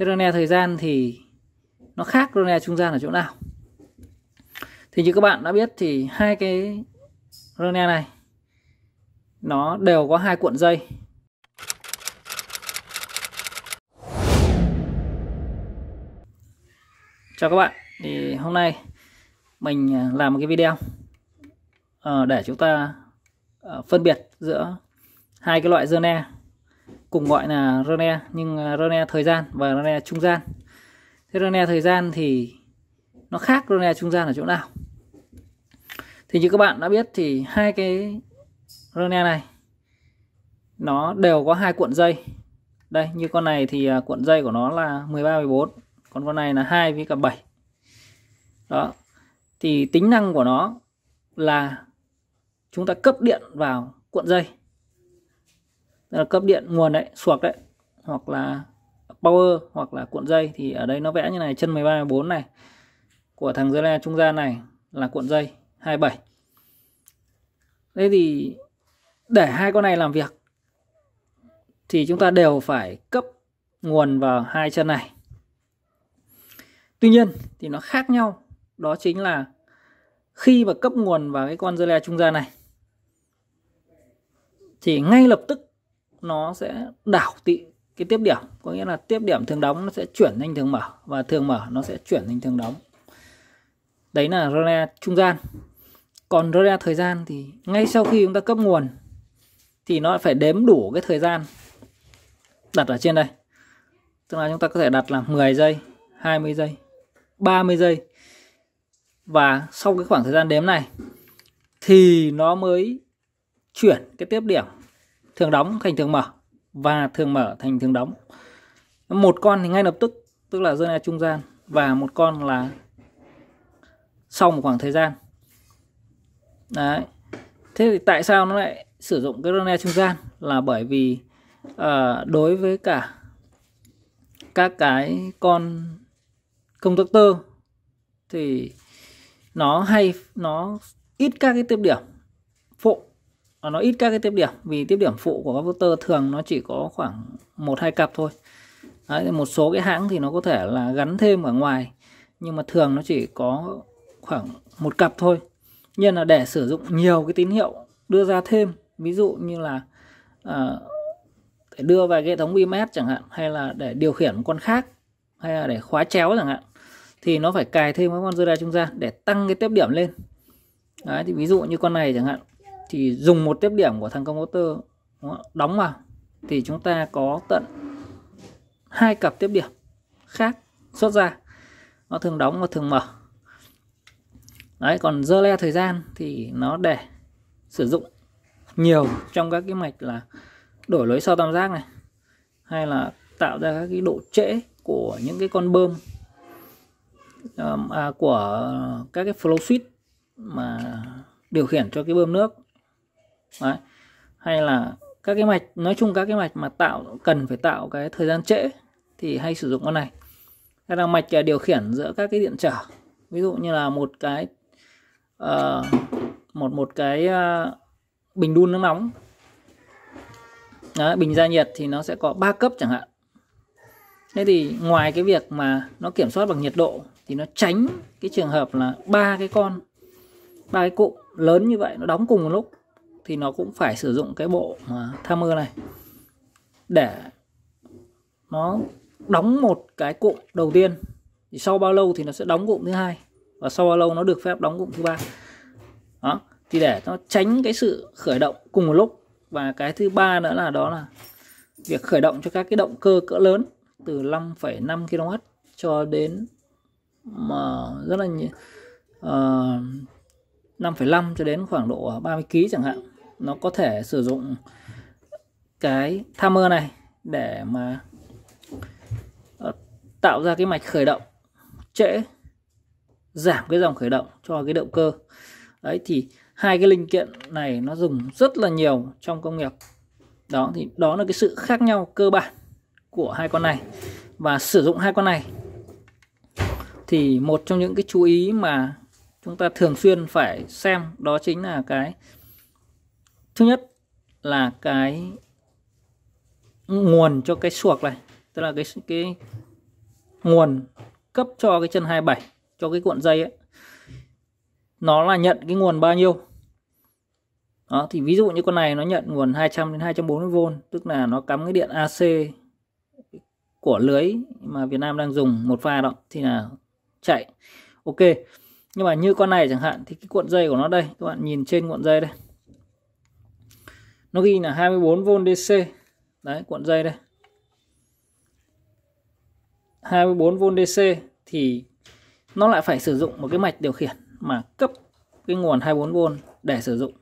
thế Rone thời gian thì nó khác Rone trung gian ở chỗ nào thì như các bạn đã biết thì hai cái Rone này nó đều có hai cuộn dây chào các bạn thì hôm nay mình à, làm một cái video ờ, để chúng ta ờ, phân biệt giữa hai cái loại Rone cùng gọi là Rene nhưng à, Rene thời gian và Rene trung gian thế Rene thời gian thì nó khác Rene trung gian ở chỗ nào thì như các bạn đã biết thì hai cái Rene này nó đều có hai cuộn dây đây như con này thì à, cuộn dây của nó là 13 14 còn con này là hai với cả 7 đó thì tính năng của nó là chúng ta cấp điện vào cuộn dây là cấp điện nguồn đấy suộc đấy hoặc là power hoặc là cuộn dây thì ở đây nó vẽ như này chân 13 14 này của thằng dây trung gian này là cuộn dây 27 thế thì để hai con này làm việc thì chúng ta đều phải cấp nguồn vào hai chân này tuy nhiên thì nó khác nhau đó chính là khi mà cấp nguồn vào cái con dây trung gian này thì ngay lập tức nó sẽ đảo tị cái tiếp điểm có nghĩa là tiếp điểm thường đóng nó sẽ chuyển thành thường mở và thường mở nó sẽ chuyển thành thường đóng đấy là relay trung gian còn relay thời gian thì ngay sau khi chúng ta cấp nguồn thì nó phải đếm đủ cái thời gian đặt ở trên đây tức là chúng ta có thể đặt là 10 giây 20 giây 30 giây và sau cái khoảng thời gian đếm này thì nó mới chuyển cái tiếp điểm thường đóng thành thường mở và thường mở thành thường đóng một con thì ngay lập tức tức là rơi trung gian và một con là sau một khoảng thời gian đấy thế thì tại sao nó lại sử dụng cái rơ trung gian là bởi vì à, đối với cả các cái con công tắc tơ thì nó hay nó ít các cái tiếp điểm phụ Ờ, nó ít các cái tiếp điểm vì tiếp điểm phụ của các router thường nó chỉ có khoảng một hai cặp thôi Đấy, một số cái hãng thì nó có thể là gắn thêm ở ngoài nhưng mà thường nó chỉ có khoảng một cặp thôi nhưng là để sử dụng nhiều cái tín hiệu đưa ra thêm ví dụ như là à, để đưa vào hệ thống BMS chẳng hạn hay là để điều khiển một con khác hay là để khóa chéo chẳng hạn thì nó phải cài thêm cái con dây radar trung gian để tăng cái tiếp điểm lên Đấy, thì ví dụ như con này chẳng hạn thì dùng một tiếp điểm của thằng công motor đóng vào thì chúng ta có tận hai cặp tiếp điểm khác xuất ra nó thường đóng và thường mở đấy còn dơ le thời gian thì nó để sử dụng nhiều trong các cái mạch là đổi lối sau tam giác này hay là tạo ra các cái độ trễ của những cái con bơm um, à, của các cái flow switch mà điều khiển cho cái bơm nước Đấy. hay là các cái mạch nói chung các cái mạch mà tạo cần phải tạo cái thời gian trễ thì hay sử dụng con này hay là mạch à, điều khiển giữa các cái điện trở ví dụ như là một cái uh, một một cái uh, bình đun nước nóng Đó, bình gia nhiệt thì nó sẽ có 3 cấp chẳng hạn thế thì ngoài cái việc mà nó kiểm soát bằng nhiệt độ thì nó tránh cái trường hợp là ba cái con ba cái cụm lớn như vậy nó đóng cùng một lúc thì nó cũng phải sử dụng cái bộ mà tham này để nó đóng một cái cụm đầu tiên thì sau bao lâu thì nó sẽ đóng cụm thứ hai và sau bao lâu nó được phép đóng cụm thứ ba đó thì để nó tránh cái sự khởi động cùng một lúc và cái thứ ba nữa là đó là việc khởi động cho các cái động cơ cỡ lớn từ 5,5 kW cho đến mà ờ, rất là uh, ờ, 5,5 cho đến khoảng độ 30 kg chẳng hạn nó có thể sử dụng cái timer này để mà ờ, tạo ra cái mạch khởi động trễ giảm cái dòng khởi động cho cái động cơ đấy thì hai cái linh kiện này nó dùng rất là nhiều trong công nghiệp đó thì đó là cái sự khác nhau cơ bản của hai con này và sử dụng hai con này thì một trong những cái chú ý mà chúng ta thường xuyên phải xem đó chính là cái thứ nhất là cái nguồn cho cái suộc này tức là cái cái nguồn cấp cho cái chân 27 cho cái cuộn dây ấy nó là nhận cái nguồn bao nhiêu đó thì ví dụ như con này nó nhận nguồn 200 đến 240V tức là nó cắm cái điện AC của lưới mà Việt Nam đang dùng một pha đó thì là chạy ok nhưng mà như con này chẳng hạn thì cái cuộn dây của nó đây các bạn nhìn trên cuộn dây đây nó ghi là 24V DC đấy cuộn dây đây 24V DC thì nó lại phải sử dụng một cái mạch điều khiển mà cấp cái nguồn 24V để sử dụng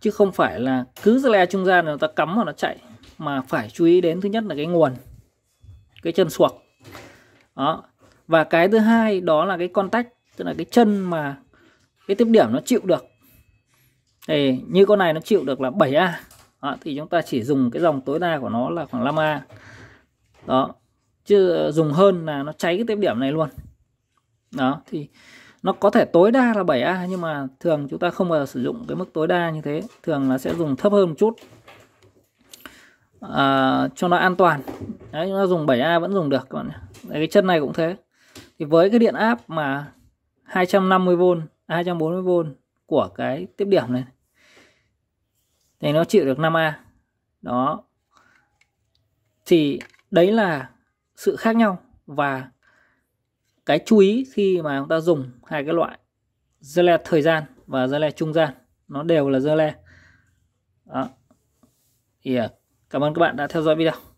chứ không phải là cứ dây le trung gian là ta cắm và nó chạy mà phải chú ý đến thứ nhất là cái nguồn cái chân suộc đó và cái thứ hai đó là cái con tách tức là cái chân mà cái tiếp điểm nó chịu được thì như con này nó chịu được là 7A đó, thì chúng ta chỉ dùng cái dòng tối đa của nó là khoảng 5A đó chứ dùng hơn là nó cháy cái tiếp điểm này luôn đó thì nó có thể tối đa là 7A nhưng mà thường chúng ta không bao giờ sử dụng cái mức tối đa như thế thường là sẽ dùng thấp hơn một chút à, cho nó an toàn đấy chúng ta dùng 7A vẫn dùng được các bạn đấy, cái chân này cũng thế thì với cái điện áp mà 250V à, 240V của cái tiếp điểm này thì nó chịu được 5A đó thì đấy là sự khác nhau và cái chú ý khi mà chúng ta dùng hai cái loại gele thời gian và gele trung gian nó đều là gele đó. thì à, cảm ơn các bạn đã theo dõi video